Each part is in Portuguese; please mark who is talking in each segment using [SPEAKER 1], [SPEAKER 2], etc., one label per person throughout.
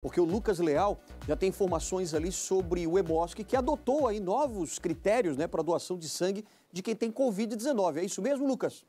[SPEAKER 1] porque o Lucas Leal já tem informações ali sobre o Emosc, que adotou aí novos critérios né, para doação de sangue de quem tem Covid-19. É isso mesmo, Lucas?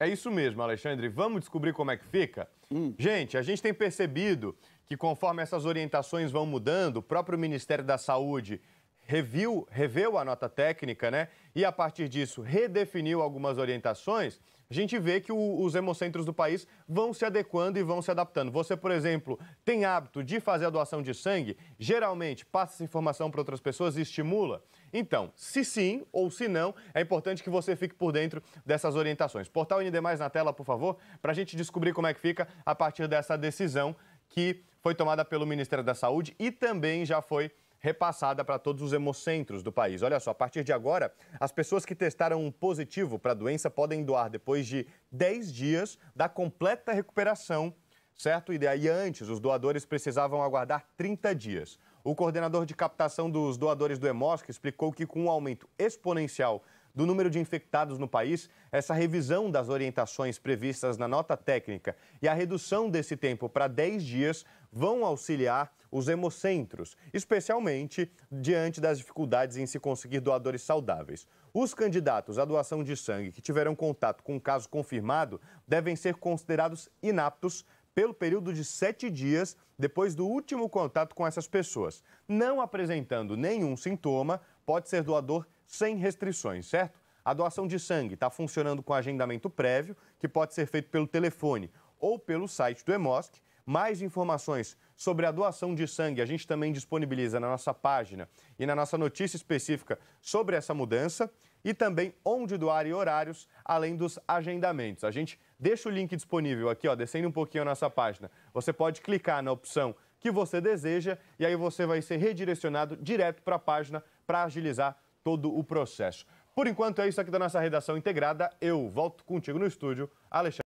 [SPEAKER 1] É isso mesmo, Alexandre. Vamos descobrir como é que fica? Hum. Gente, a gente tem percebido que conforme essas orientações vão mudando, o próprio Ministério da Saúde reviu, reveu a nota técnica, né? E a partir disso redefiniu algumas orientações. A gente vê que o, os hemocentros do país vão se adequando e vão se adaptando. Você, por exemplo, tem hábito de fazer a doação de sangue? Geralmente passa essa informação para outras pessoas e estimula? Então, se sim ou se não, é importante que você fique por dentro dessas orientações. Portal ND Mais na tela, por favor, para a gente descobrir como é que fica a partir dessa decisão que foi tomada pelo Ministério da Saúde e também já foi repassada para todos os hemocentros do país. Olha só, a partir de agora, as pessoas que testaram um positivo para a doença podem doar depois de 10 dias da completa recuperação, certo? E daí antes, os doadores precisavam aguardar 30 dias. O coordenador de captação dos doadores do EMOSC explicou que com o um aumento exponencial do número de infectados no país, essa revisão das orientações previstas na nota técnica e a redução desse tempo para 10 dias vão auxiliar os hemocentros, especialmente diante das dificuldades em se conseguir doadores saudáveis. Os candidatos à doação de sangue que tiveram contato com um caso confirmado devem ser considerados inaptos pelo período de sete dias depois do último contato com essas pessoas. Não apresentando nenhum sintoma, pode ser doador sem restrições, certo? A doação de sangue está funcionando com agendamento prévio, que pode ser feito pelo telefone ou pelo site do EMOSC. Mais informações sobre a doação de sangue a gente também disponibiliza na nossa página e na nossa notícia específica sobre essa mudança e também onde doar e horários, além dos agendamentos. A gente deixa o link disponível aqui, ó, descendo um pouquinho a nossa página. Você pode clicar na opção que você deseja e aí você vai ser redirecionado direto para a página para agilizar todo o processo. Por enquanto é isso aqui da nossa redação integrada. Eu volto contigo no estúdio, Alexandre.